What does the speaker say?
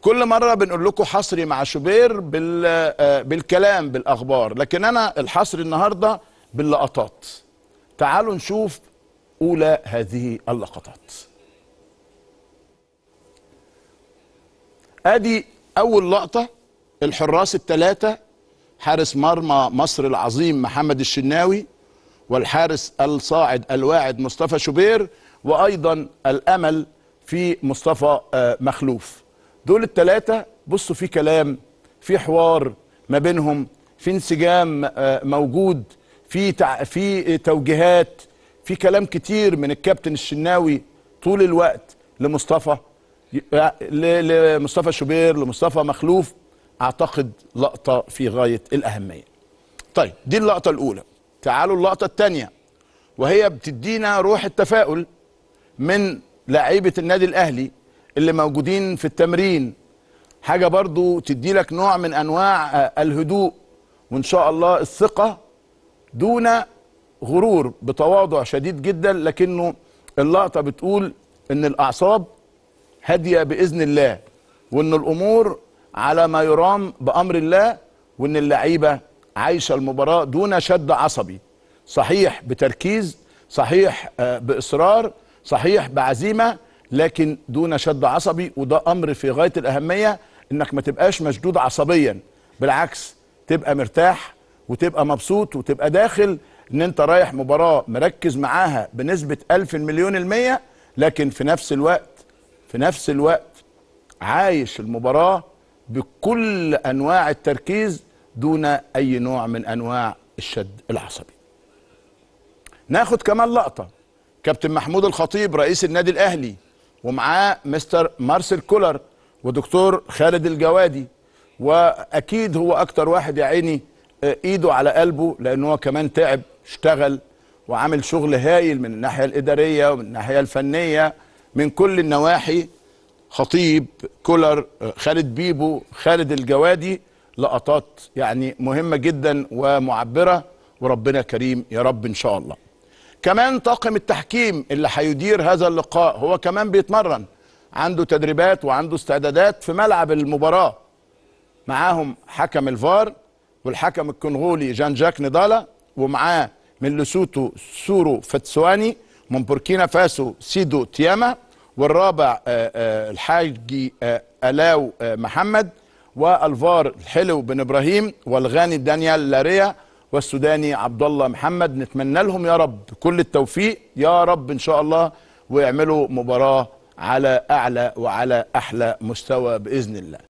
كل مره بنقول لكم حصري مع شوبير آه، بالكلام بالاخبار لكن انا الحصري النهارده باللقطات تعالوا نشوف اولى هذه اللقطات ادي اول لقطه الحراس الثلاثه حارس مرمى مصر العظيم محمد الشناوي والحارس الصاعد الواعد مصطفى شوبير وايضا الامل في مصطفى آه، مخلوف دول التلاتة بصوا في كلام في حوار ما بينهم في انسجام آه، موجود في في توجيهات في كلام كتير من الكابتن الشناوي طول الوقت لمصطفى آه، لمصطفى شوبير لمصطفى مخلوف اعتقد لقطه في غايه الاهميه طيب دي اللقطه الاولى تعالوا اللقطه الثانيه وهي بتدينا روح التفاؤل من لاعيبه النادي الاهلي اللي موجودين في التمرين حاجة برضو تدي لك نوع من أنواع آه، الهدوء وإن شاء الله الثقة دون غرور بتواضع شديد جدا لكنه اللقطة بتقول إن الأعصاب هادية بإذن الله وإن الأمور على ما يرام بأمر الله وإن اللعيبة عايشة المباراة دون شد عصبي صحيح بتركيز صحيح آه، بإصرار صحيح بعزيمة لكن دون شد عصبي وده امر في غايه الاهميه انك ما تبقاش مشدود عصبيا بالعكس تبقى مرتاح وتبقى مبسوط وتبقى داخل ان انت رايح مباراه مركز معاها بنسبه ألف المليون المية لكن في نفس الوقت في نفس الوقت عايش المباراه بكل انواع التركيز دون اي نوع من انواع الشد العصبي. ناخد كمان لقطه كابتن محمود الخطيب رئيس النادي الاهلي ومعاه مستر مارسيل كولر ودكتور خالد الجوادي واكيد هو اكتر واحد يا عيني آه، ايده على قلبه لان هو كمان تعب اشتغل وعامل شغل هايل من الناحيه الاداريه ومن الناحيه الفنيه من كل النواحي خطيب كولر آه، خالد بيبو خالد الجوادي لقطات يعني مهمه جدا ومعبره وربنا كريم يا رب ان شاء الله كمان طاقم التحكيم اللي هيدير هذا اللقاء هو كمان بيتمرن عنده تدريبات وعنده استعدادات في ملعب المباراة معاهم حكم الفار والحكم الكونغولي جان جاك نضالة ومعاه من لسوتو سورو فتسواني من بوركينا فاسو سيدو تياما والرابع آه، آه، الحاجي آه، الاو محمد والفار الحلو بن ابراهيم والغاني دانيال لاريا والسوداني عبد الله محمد نتمنى لهم يا رب كل التوفيق يا رب ان شاء الله ويعملوا مباراه على اعلى وعلى احلى مستوى باذن الله